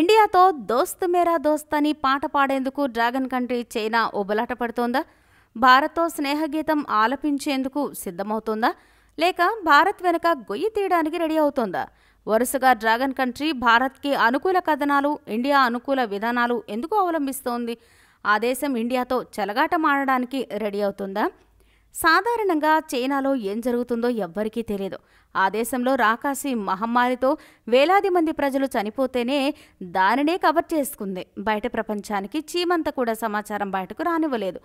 ఇండియాతో దోస్త్ మేరా దోస్త్ అని పాట పాడేందుకు డ్రాగన్ కంట్రీ చైనా ఉబలాట పడుతోందా భారత్తో స్నేహగీతం ఆలపించేందుకు సిద్ధమవుతోందా లేక భారత్ వెనుక గొయ్యి తీయడానికి రెడీ అవుతోందా వరుసగా డ్రాగన్ కంట్రీ భారత్కి అనుకూల కథనాలు ఇండియా అనుకూల విధానాలు ఎందుకు అవలంబిస్తోంది ఆ దేశం ఇండియాతో చెలగాటమాడడానికి రెడీ అవుతుందా సాధారణంగా చైనాలో ఏం జరుగుతుందో ఎవ్వరికీ తెలియదు ఆ దేశంలో రాకాసి మహమ్మారితో వేలాది మంది ప్రజలు చనిపోతేనే దానినే కవర్ చేసుకుంది బయట ప్రపంచానికి చీమంత కూడా సమాచారం బయటకు రానివ్వలేదు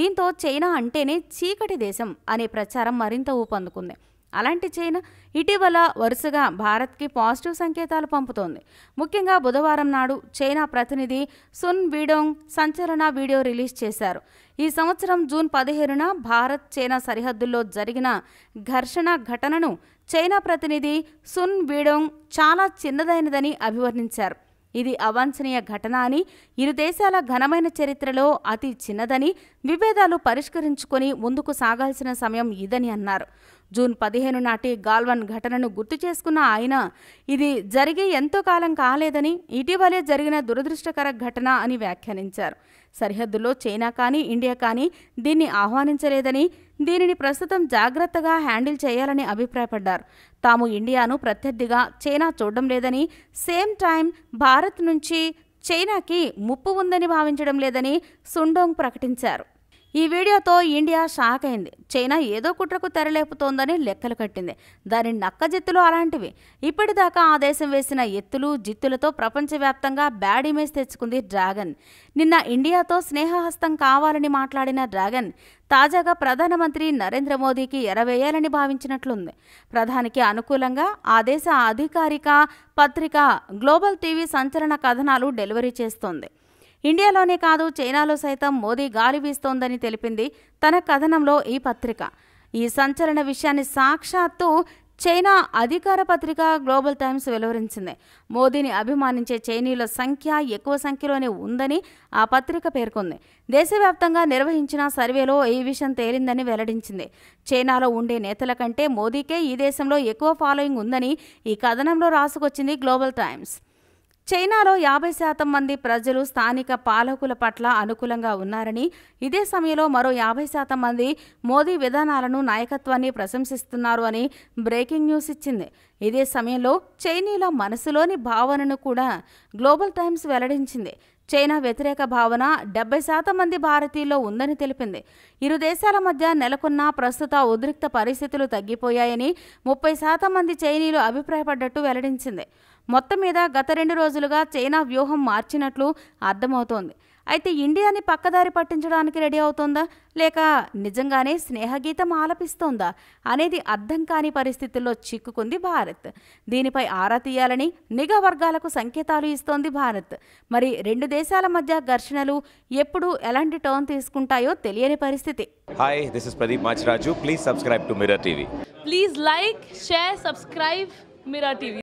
దీంతో చైనా అంటేనే చీకటి దేశం అనే ప్రచారం మరింత ఊపందుకుంది అలాంటి చైనా ఇటీవల వరుసగా భారత్కి పాజిటివ్ సంకేతాలు పంపుతోంది ముఖ్యంగా బుధవారం నాడు చైనా ప్రతినిధి సున్ వీడోంగ్ సంచలన వీడియో రిలీజ్ చేశారు ఈ సంవత్సరం జూన్ పదిహేనున భారత్ చైనా సరిహద్దుల్లో జరిగిన ఘర్షణ ఘటనను చైనా ప్రతినిధి సున్ వీడోంగ్ చాలా చిన్నదైనదని అభివర్ణించారు ఇది అవాంఛనీయ ఘటన అని ఇరు దేశాల ఘనమైన చరిత్రలో అతి చిన్నదని విభేదాలు పరిష్కరించుకొని ముందుకు సాగాల్సిన సమయం ఇదని అన్నారు జూన్ పదిహేను నాటి గాల్వన్ ఘటనను గుర్తు చేసుకున్న ఆయన ఇది జరిగి ఎంతో కాలం కాలేదని ఇటీవలే జరిగిన దురదృష్టకర ఘటన అని వ్యాఖ్యానించారు సరిహద్దులో చైనా కానీ ఇండియా కానీ దీన్ని ఆహ్వానించలేదని దీనిని ప్రస్తుతం జాగ్రత్తగా హ్యాండిల్ చేయాలని అభిప్రాయపడ్డారు తాము ఇండియాను ప్రత్యర్థిగా చైనా చూడడం లేదని సేమ్ టైం భారత్ నుంచి చైనాకి ముప్పు ఉందని భావించడం లేదని సుండోంగ్ ప్రకటించారు ఈ వీడియోతో ఇండియా షాక్ అయింది చైనా ఏదో కుట్రకు తెరలేపుతోందని లెక్కలు కట్టింది దాని జిత్తులు అలాంటివి ఇప్పటిదాకా ఆ దేశం వేసిన ఎత్తులు జిత్తులతో ప్రపంచవ్యాప్తంగా బ్యాడ్ ఇమేజ్ తెచ్చుకుంది డ్రాగన్ నిన్న ఇండియాతో స్నేహహస్తం కావాలని మాట్లాడిన డ్రాగన్ తాజాగా ప్రధానమంత్రి నరేంద్ర మోదీకి ఎరవేయాలని భావించినట్లుంది ప్రధానికి అనుకూలంగా ఆ దేశ అధికారిక పత్రిక గ్లోబల్ టీవీ సంచలన కథనాలు డెలివరీ చేస్తోంది ఇండియాలోనే కాదు చైనాలో సైతం మోదీ గాలి వీస్తోందని తెలిపింది తన కథనంలో ఈ పత్రిక ఈ సంచలన విషయాన్ని సాక్షాత్తు చైనా అధికార పత్రిక గ్లోబల్ టైమ్స్ వెలువరించింది మోదీని అభిమానించే చైనీయుల సంఖ్య ఎక్కువ సంఖ్యలోనే ఉందని ఆ పత్రిక పేర్కొంది దేశవ్యాప్తంగా నిర్వహించిన సర్వేలో ఈ విషయం తేలిందని వెల్లడించింది చైనాలో ఉండే నేతల కంటే మోదీకే ఈ దేశంలో ఎక్కువ ఫాలోయింగ్ ఉందని ఈ కథనంలో రాసుకొచ్చింది గ్లోబల్ టైమ్స్ చైనాలో యాభై శాతం మంది ప్రజలు స్థానిక పాలకుల పట్ల అనుకూలంగా ఉన్నారని ఇదే సమయంలో మరో యాభై శాతం మంది మోదీ విధానాలను నాయకత్వాన్ని ప్రశంసిస్తున్నారు అని బ్రేకింగ్ న్యూస్ ఇచ్చింది ఇదే సమయంలో చైనీల మనసులోని భావనను కూడా గ్లోబల్ టైమ్స్ వెల్లడించింది చైనా వ్యతిరేక భావన డెబ్బై శాతం మంది భారతీయుల్లో ఉందని తెలిపింది ఇరు దేశాల మధ్య నెలకొన్న ప్రస్తుత ఉద్రిక్త పరిస్థితులు తగ్గిపోయాయని ముప్పై శాతం మంది చైనీలు అభిప్రాయపడ్డట్టు వెల్లడించింది మొత్తం మీద గత రెండు రోజులుగా చైనా వ్యూహం మార్చినట్లు అర్థమవుతోంది అయితే ఇండియాని పక్కదారి పట్టించడానికి రెడీ అవుతోందా లేక నిజంగానే స్నేహగీతం ఆలపిస్తోందా అనేది అర్థం కాని పరిస్థితుల్లో చిక్కుకుంది భారత్ దీనిపై ఆరా తీయాలని నిఘా వర్గాలకు సంకేతాలు ఇస్తోంది భారత్ మరి రెండు దేశాల మధ్య ఘర్షణలు ఎప్పుడు ఎలాంటి టర్న్ తీసుకుంటాయో తెలియని పరిస్థితి hi this is Pradeep Machiraju please subscribe to Mirror TV please like share subscribe Mirror TV